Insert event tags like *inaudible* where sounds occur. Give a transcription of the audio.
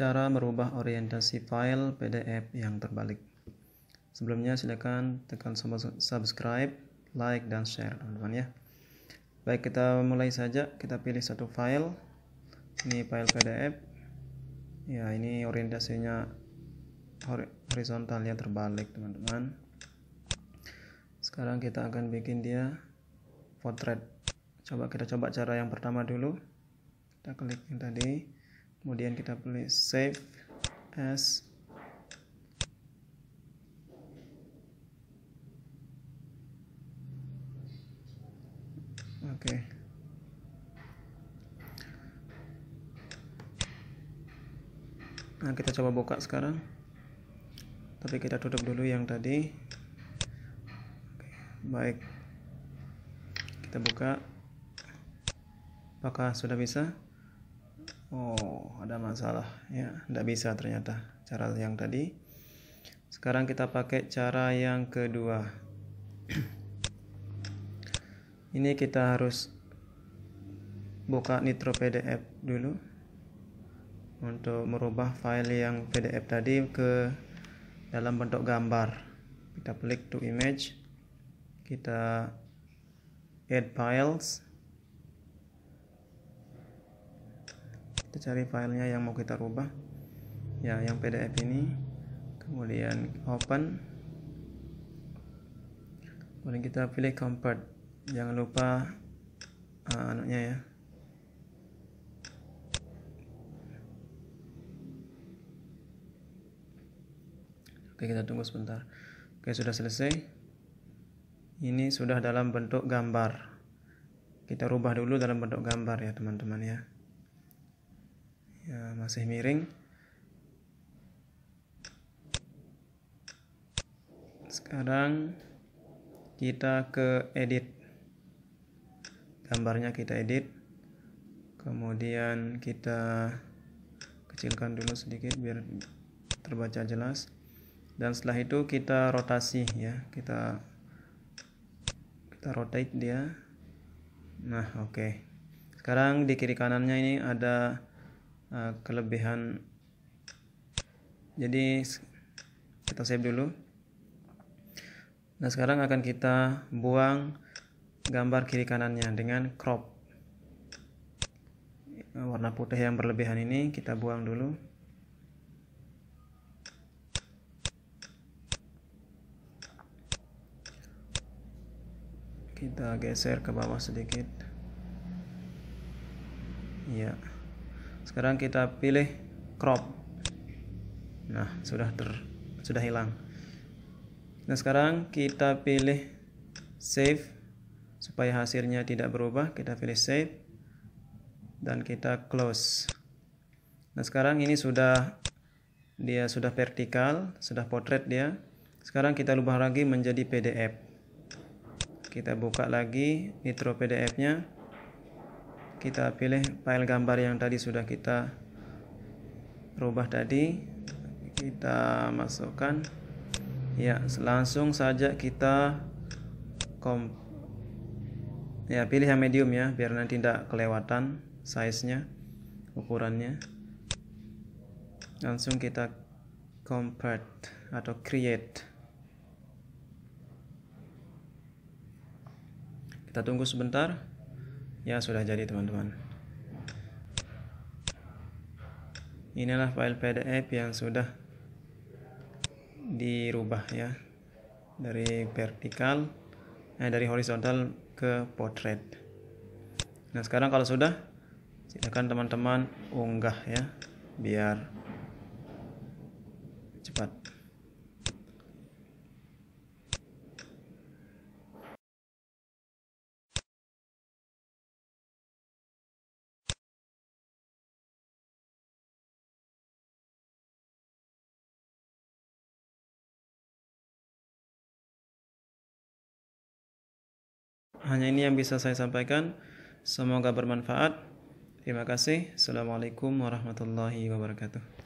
Cara merubah orientasi file PDF yang terbalik. Sebelumnya silakan tekan subscribe, like, dan share teman-teman ya. Baik kita mulai saja, kita pilih satu file. Ini file PDF. Ya ini orientasinya horizontal ya terbalik teman-teman. Sekarang kita akan bikin dia portrait. Coba kita coba cara yang pertama dulu. Kita klik yang tadi kemudian kita pilih save as oke okay. nah kita coba buka sekarang tapi kita tutup dulu yang tadi baik kita buka apakah sudah bisa Oh, ada masalah ya. Tidak bisa ternyata cara yang tadi. Sekarang kita pakai cara yang kedua. *clears throat* Ini kita harus buka Nitro PDF dulu untuk merubah file yang PDF tadi ke dalam bentuk gambar. Kita klik to image. Kita add files kita cari filenya yang mau kita rubah ya yang pdf ini kemudian open kemudian kita pilih convert jangan lupa uh, eh, anaknya ya oke kita tunggu sebentar oke sudah selesai ini sudah dalam bentuk gambar kita rubah dulu dalam bentuk gambar ya teman-teman ya ya masih miring sekarang kita ke edit gambarnya kita edit kemudian kita kecilkan dulu sedikit biar terbaca jelas dan setelah itu kita rotasi ya kita kita rotate dia nah oke okay. sekarang di kiri kanannya ini ada Eh, kelebihan jadi kita save dulu nah sekarang akan kita buang gambar kiri kanannya dengan crop eh, warna putih yang berlebihan ini kita buang dulu kita geser ke bawah sedikit ya yeah sekarang kita pilih crop nah sudah ter sudah hilang nah sekarang kita pilih save supaya hasilnya tidak berubah kita pilih save dan kita close nah sekarang ini sudah dia sudah vertikal sudah potret dia sekarang kita ubah lagi menjadi pdf kita buka lagi nitro pdf nya kita pilih file gambar yang tadi sudah kita rubah tadi kita masukkan ya langsung saja kita kom ya pilih yang medium ya biar nanti tidak kelewatan size nya ukurannya langsung kita convert atau create kita tunggu sebentar ya sudah jadi teman-teman inilah file pdf yang sudah dirubah ya dari vertikal eh, dari horizontal ke portrait nah sekarang kalau sudah silakan teman-teman unggah ya biar cepat hanya ini yang bisa saya sampaikan. Semoga bermanfaat. Terima kasih. Assalamualaikum warahmatullahi wabarakatuh.